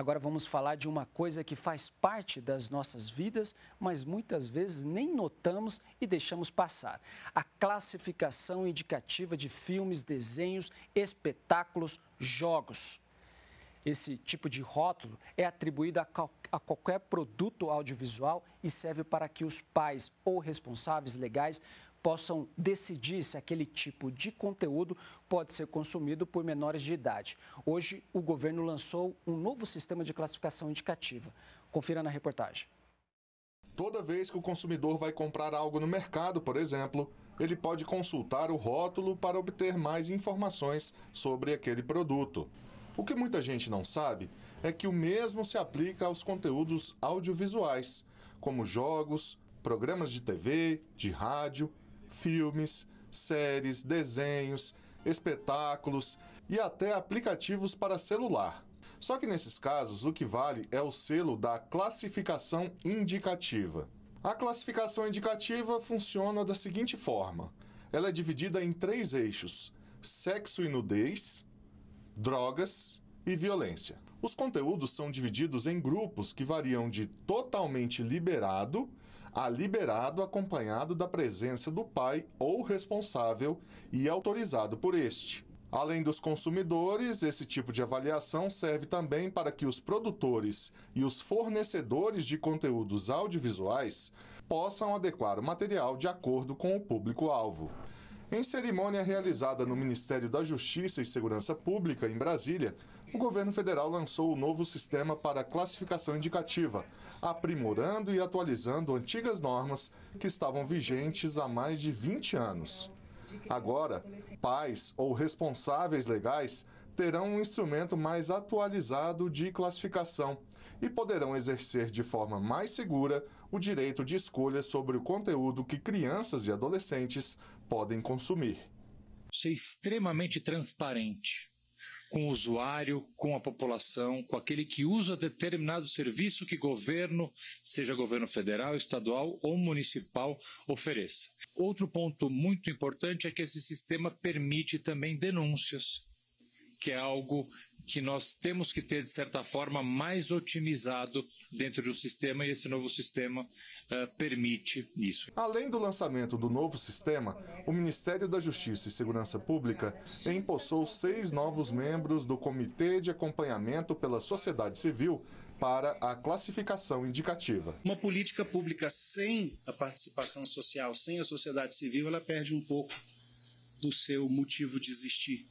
Agora vamos falar de uma coisa que faz parte das nossas vidas, mas muitas vezes nem notamos e deixamos passar: a classificação indicativa de filmes, desenhos, espetáculos, jogos. Esse tipo de rótulo é atribuído a, a qualquer produto audiovisual e serve para que os pais ou responsáveis legais possam decidir se aquele tipo de conteúdo pode ser consumido por menores de idade. Hoje, o governo lançou um novo sistema de classificação indicativa. Confira na reportagem. Toda vez que o consumidor vai comprar algo no mercado, por exemplo, ele pode consultar o rótulo para obter mais informações sobre aquele produto. O que muita gente não sabe é que o mesmo se aplica aos conteúdos audiovisuais, como jogos, programas de TV, de rádio, filmes, séries, desenhos, espetáculos e até aplicativos para celular. Só que nesses casos, o que vale é o selo da classificação indicativa. A classificação indicativa funciona da seguinte forma: ela é dividida em três eixos: sexo e nudez, drogas e violência. Os conteúdos são divididos em grupos que variam de totalmente liberado a liberado acompanhado da presença do pai ou responsável e autorizado por este. Além dos consumidores, esse tipo de avaliação serve também para que os produtores e os fornecedores de conteúdos audiovisuais possam adequar o material de acordo com o público-alvo. Em cerimônia realizada no Ministério da Justiça e Segurança Pública, em Brasília, o governo federal lançou o novo sistema para classificação indicativa, aprimorando e atualizando antigas normas que estavam vigentes há mais de 20 anos. Agora, pais ou responsáveis legais terão um instrumento mais atualizado de classificação, e poderão exercer de forma mais segura o direito de escolha sobre o conteúdo que crianças e adolescentes podem consumir. Ser extremamente transparente com o usuário, com a população, com aquele que usa determinado serviço que governo, seja governo federal, estadual ou municipal, ofereça. Outro ponto muito importante é que esse sistema permite também denúncias, que é algo que nós temos que ter, de certa forma, mais otimizado dentro do sistema e esse novo sistema uh, permite isso. Além do lançamento do novo sistema, o Ministério da Justiça e Segurança Pública empossou seis novos membros do Comitê de Acompanhamento pela Sociedade Civil para a classificação indicativa. Uma política pública sem a participação social, sem a sociedade civil, ela perde um pouco do seu motivo de existir.